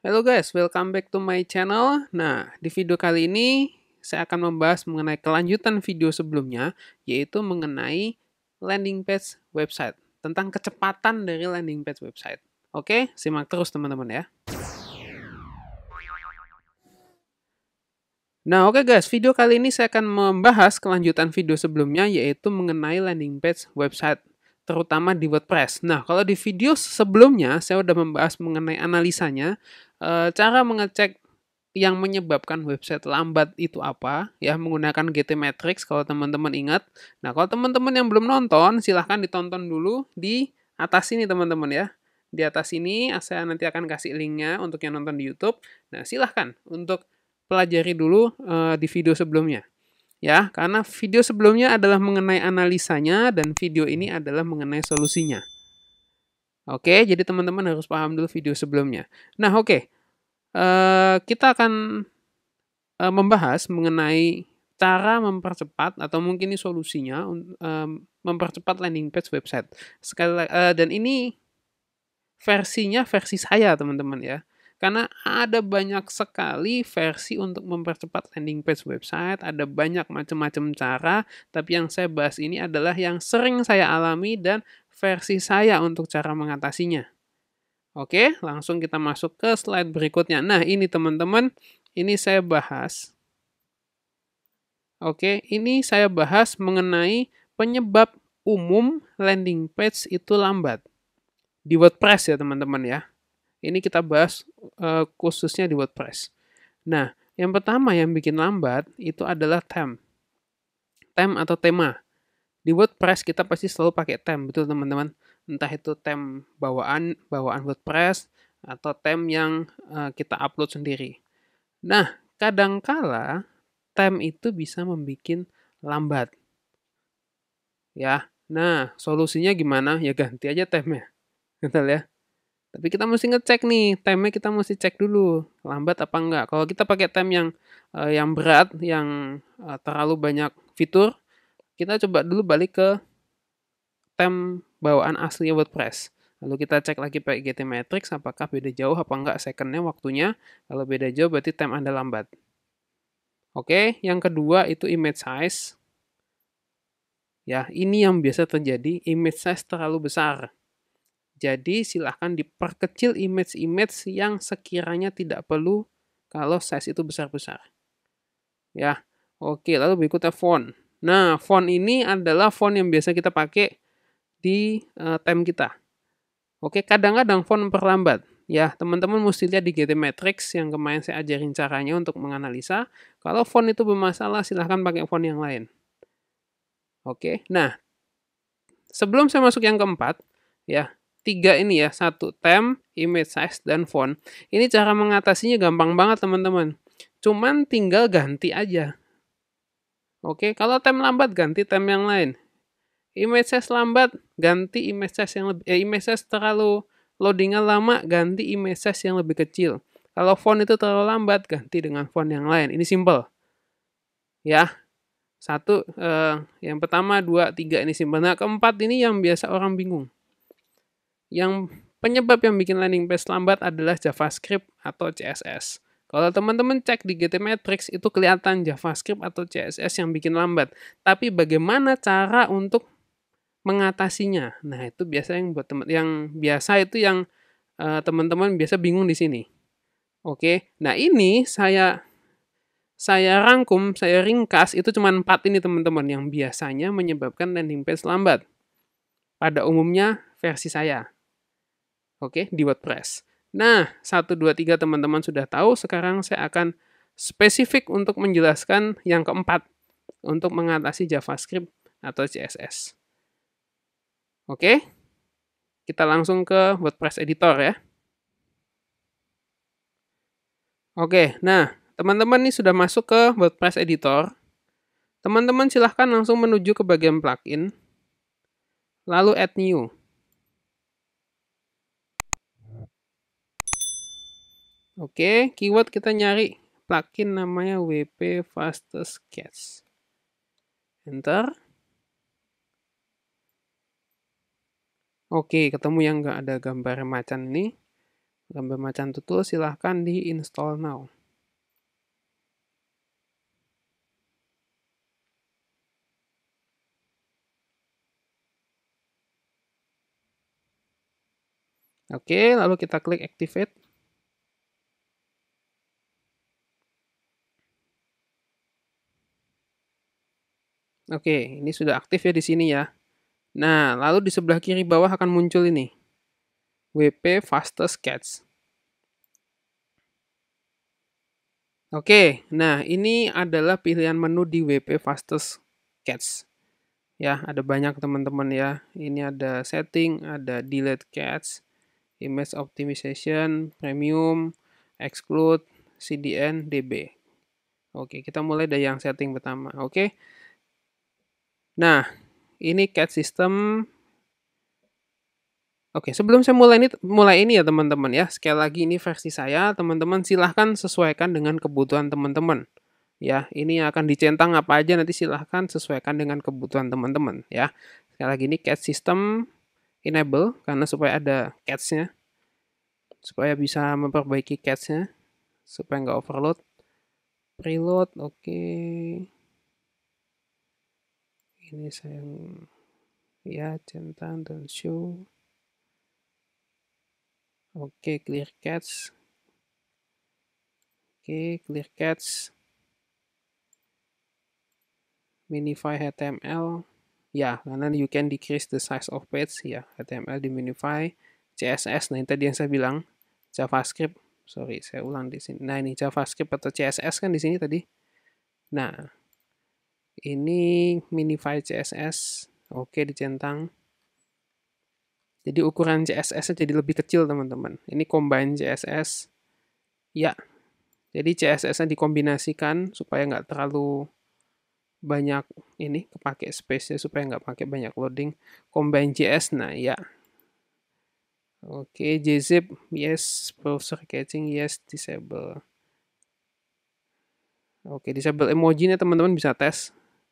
Halo guys, welcome back to my channel. Nah, di video kali ini saya akan membahas mengenai kelanjutan video sebelumnya, yaitu mengenai landing page website, tentang kecepatan dari landing page website. Oke, simak terus teman-teman ya. Nah oke okay guys, video kali ini saya akan membahas kelanjutan video sebelumnya yaitu mengenai landing page website terutama di WordPress. Nah, kalau di video sebelumnya saya sudah membahas mengenai analisanya, eh, cara mengecek yang menyebabkan website lambat itu apa, ya menggunakan GT Matrix kalau teman-teman ingat. Nah, kalau teman-teman yang belum nonton, silahkan ditonton dulu di atas ini teman-teman ya. Di atas ini saya nanti akan kasih linknya untuk yang nonton di YouTube. Nah, silahkan untuk pelajari dulu eh, di video sebelumnya ya, karena video sebelumnya adalah mengenai analisanya dan video ini adalah mengenai solusinya. Oke, jadi teman-teman harus paham dulu video sebelumnya. Nah, oke, eh, kita akan eh, membahas mengenai cara mempercepat atau mungkin ini solusinya eh, mempercepat landing page website. Sekali dan ini versinya versi saya teman-teman ya. Karena ada banyak sekali versi untuk mempercepat landing page website, ada banyak macam-macam cara, tapi yang saya bahas ini adalah yang sering saya alami dan versi saya untuk cara mengatasinya. Oke, langsung kita masuk ke slide berikutnya. Nah, ini teman-teman, ini saya bahas. Oke, ini saya bahas mengenai penyebab umum landing page itu lambat. Di WordPress ya teman-teman ya. Ini kita bahas uh, khususnya di WordPress. Nah, yang pertama yang bikin lambat itu adalah temp. Temp atau tema. Di WordPress kita pasti selalu pakai temp, betul teman-teman. Entah itu temp bawaan, bawaan WordPress, atau temp yang uh, kita upload sendiri. Nah, kadangkala temp itu bisa membuat lambat. Ya, nah solusinya gimana? Ya ganti aja tempnya. Betul ya. Tapi kita mesti ngecek nih, time kita mesti cek dulu, lambat apa enggak. Kalau kita pakai time yang uh, yang berat, yang uh, terlalu banyak fitur, kita coba dulu balik ke time bawaan asli WordPress. Lalu kita cek lagi pakai GT Matrix apakah beda jauh apa enggak secondnya waktunya. Kalau beda jauh berarti time Anda lambat. Oke, yang kedua itu image size. Ya, ini yang biasa terjadi, image size terlalu besar. Jadi silahkan diperkecil image-image yang sekiranya tidak perlu kalau size itu besar-besar. Ya, oke. Lalu berikutnya font. Nah, font ini adalah font yang biasa kita pakai di uh, time kita. Oke, kadang-kadang font memperlambat. Ya, teman-teman mesti lihat di GT Matrix yang kemarin saya ajarin caranya untuk menganalisa. Kalau font itu bermasalah, silahkan pakai font yang lain. Oke, nah sebelum saya masuk yang keempat, ya tiga ini ya, satu tem, image size, dan font. Ini cara mengatasinya gampang banget teman-teman. Cuman tinggal ganti aja. Oke, kalau tem lambat ganti tem yang lain. Image size lambat ganti image size yang lebih, eh, image size terlalu loadingnya lama ganti image size yang lebih kecil. Kalau font itu terlalu lambat ganti dengan font yang lain. Ini simple. Ya, satu eh, yang pertama dua tiga ini simple nah keempat ini yang biasa orang bingung yang penyebab yang bikin landing page lambat adalah JavaScript atau CSS. Kalau teman-teman cek di GT Matrix itu kelihatan JavaScript atau CSS yang bikin lambat. Tapi bagaimana cara untuk mengatasinya? Nah, itu biasa yang buat teman yang biasa itu yang uh, teman-teman biasa bingung di sini. Oke. Nah, ini saya saya rangkum, saya ringkas itu cuma empat ini teman-teman yang biasanya menyebabkan landing page lambat. Pada umumnya versi saya. Oke, di WordPress. Nah, 1, 2, 3 teman-teman sudah tahu. Sekarang saya akan spesifik untuk menjelaskan yang keempat untuk mengatasi JavaScript atau CSS. Oke, kita langsung ke WordPress Editor ya. Oke, nah teman-teman ini sudah masuk ke WordPress Editor. Teman-teman silahkan langsung menuju ke bagian plugin, lalu add new. Oke, keyword kita nyari plugin namanya WP Fastest Sketch. Enter. Oke, ketemu yang nggak ada gambar macan ini. Gambar macan tutul silahkan di install now. Oke, lalu kita klik activate. Oke, ini sudah aktif ya di sini ya. Nah, lalu di sebelah kiri bawah akan muncul ini. WP Fastest Sketch. Oke, nah ini adalah pilihan menu di WP Fastest Sketch. Ya, ada banyak teman-teman ya. Ini ada setting, ada delete catch, image optimization, premium, exclude, CDN, DB. Oke, kita mulai dari yang setting pertama. Oke. Nah, ini CAD system. Oke, sebelum saya mulai ini mulai ini ya teman-teman ya. Sekali lagi ini versi saya, teman-teman silahkan sesuaikan dengan kebutuhan teman-teman. Ya, ini yang akan dicentang apa aja nanti silahkan sesuaikan dengan kebutuhan teman-teman ya. Sekali lagi ini CAD system enable karena supaya ada catch-nya. Supaya bisa memperbaiki catch-nya supaya nggak overload. Preload, oke. Okay ini saya ya centang dan show oke okay, clear catch oke okay, clear catch minify html ya yeah, karena you can decrease the size of page ya yeah, html diminify. css nah ini tadi yang saya bilang javascript sorry saya ulang di sini nah ini javascript atau css kan di sini tadi nah ini mini file CSS. Oke, dicentang. Jadi ukuran css jadi lebih kecil, teman-teman. Ini combine CSS. Ya, jadi CSS-nya dikombinasikan supaya nggak terlalu banyak ini kepake space nya supaya nggak pakai banyak loading combine JS nah ya oke JZip yes browser caching yes disable oke disable emoji nya teman-teman bisa tes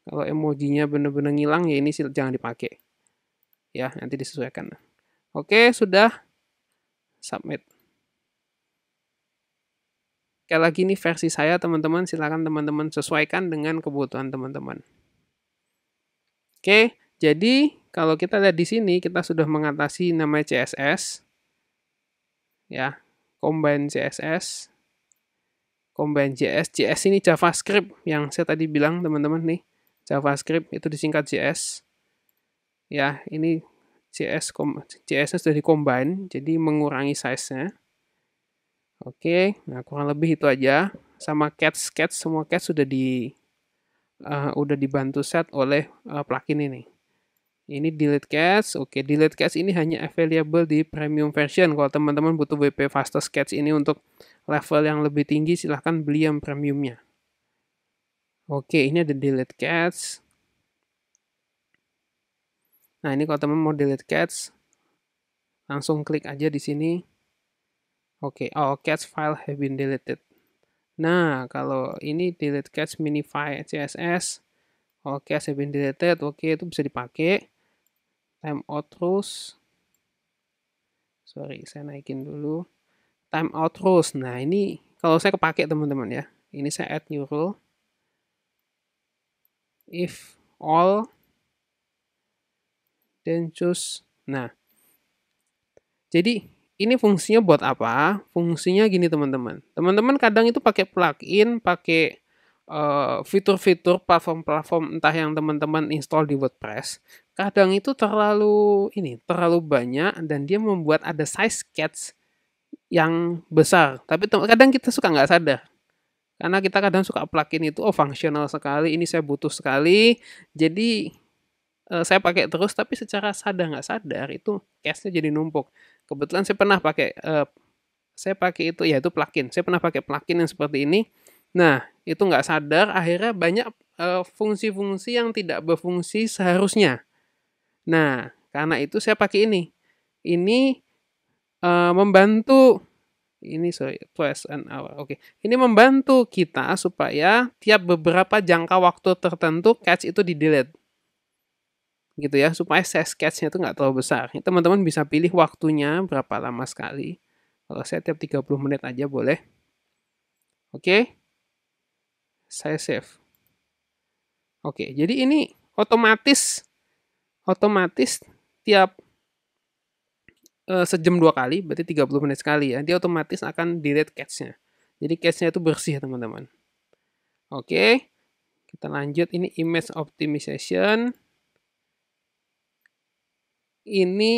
kalau emojinya benar-benar ngilang ya ini sih jangan dipakai. Ya, nanti disesuaikan. Oke, sudah submit. Sekali lagi ini versi saya teman-teman, silakan teman-teman sesuaikan dengan kebutuhan teman-teman. Oke, jadi kalau kita lihat di sini kita sudah mengatasi namanya CSS. Ya, combine CSS, combine JS. JS ini JavaScript yang saya tadi bilang teman-teman nih. JavaScript itu disingkat JS. Ya, ini JS JS sudah dikombin, jadi mengurangi size-nya. Oke, nah kurang lebih itu aja. Sama cat catch semua cat sudah di uh, udah dibantu set oleh uh, plugin ini. Ini delete cats. Oke, delete cats ini hanya available di premium version. Kalau teman-teman butuh WP Faster Catch ini untuk level yang lebih tinggi, silahkan beli yang premiumnya. Oke, ini ada delete cats. Nah, ini kalau teman mau delete cats, langsung klik aja di sini. Oke, oh cats file have been deleted. Nah, kalau ini delete cats mini file CSS, oh cats have been deleted, oke itu bisa dipakai. Timeout rules. Sorry, saya naikin dulu. Timeout rules. Nah, ini kalau saya kepake teman-teman ya. Ini saya add new rule if all then choose nah jadi ini fungsinya buat apa fungsinya gini teman-teman teman-teman kadang itu pakai plugin pakai fitur eh, fitur-fitur platform-platform entah yang teman-teman install di WordPress kadang itu terlalu ini terlalu banyak dan dia membuat ada size sketch yang besar tapi kadang kita suka nggak sadar karena kita kadang suka plugin itu, oh fungsional sekali, ini saya butuh sekali. Jadi eh, saya pakai terus, tapi secara sadar nggak sadar itu cashnya jadi numpuk. Kebetulan saya pernah pakai, eh, saya pakai itu, ya itu plugin. Saya pernah pakai plugin yang seperti ini. Nah, itu nggak sadar, akhirnya banyak eh, fungsi-fungsi yang tidak berfungsi seharusnya. Nah, karena itu saya pakai ini. Ini uh, membantu ini sorry, plus an hour. Oke, okay. ini membantu kita supaya tiap beberapa jangka waktu tertentu catch itu di delete gitu ya supaya size catch-nya itu nggak terlalu besar. Teman-teman bisa pilih waktunya berapa lama sekali. Kalau saya tiap 30 menit aja boleh. Oke. Okay. Saya save. Oke, okay, jadi ini otomatis otomatis tiap Eh, sejam dua kali, berarti 30 menit sekali ya. Dia otomatis akan delete cache nya Jadi cache nya itu bersih teman-teman. Oke, kita lanjut. Ini image optimization. Ini,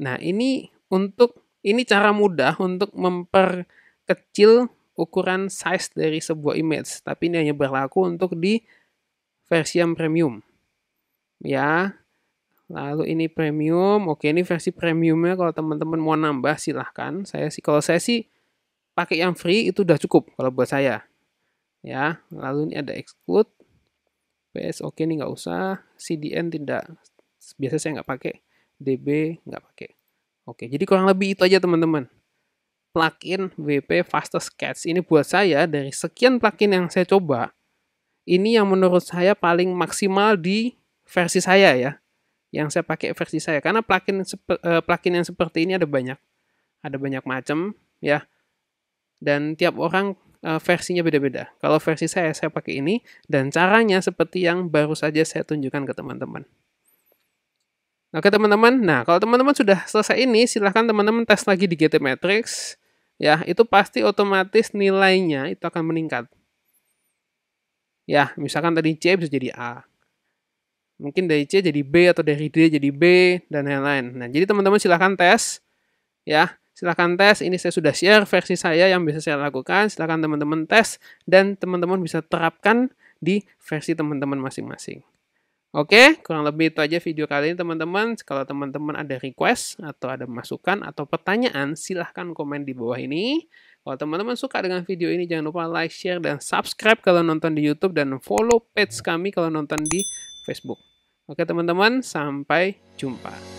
nah ini untuk, ini cara mudah untuk memperkecil ukuran size dari sebuah image. Tapi ini hanya berlaku untuk di versi yang premium. Ya, Lalu ini premium. Oke, ini versi premiumnya kalau teman-teman mau nambah silahkan. Saya sih kalau saya sih pakai yang free itu udah cukup kalau buat saya. Ya, lalu ini ada exclude. PS oke ini nggak usah. CDN tidak. Biasa saya nggak pakai. DB nggak pakai. Oke, jadi kurang lebih itu aja teman-teman. Plugin WP Faster Sketch ini buat saya dari sekian plugin yang saya coba, ini yang menurut saya paling maksimal di versi saya ya yang saya pakai versi saya karena plugin eh, plugin yang seperti ini ada banyak ada banyak macam ya dan tiap orang eh, versinya beda-beda kalau versi saya saya pakai ini dan caranya seperti yang baru saja saya tunjukkan ke teman-teman oke nah, teman-teman nah kalau teman-teman sudah selesai ini silahkan teman-teman tes lagi di GT Matrix ya itu pasti otomatis nilainya itu akan meningkat ya misalkan tadi C bisa jadi A Mungkin dari C jadi B atau dari D jadi B dan lain-lain. Nah, jadi teman-teman silahkan tes ya. Silahkan tes, ini saya sudah share versi saya yang bisa saya lakukan. Silahkan teman-teman tes dan teman-teman bisa terapkan di versi teman-teman masing-masing. Oke, kurang lebih itu aja video kali ini teman-teman. Kalau teman-teman ada request atau ada masukan atau pertanyaan, silahkan komen di bawah ini. Kalau teman-teman suka dengan video ini, jangan lupa like, share, dan subscribe kalau nonton di YouTube dan follow page kami kalau nonton di Facebook. Oke teman-teman, sampai jumpa.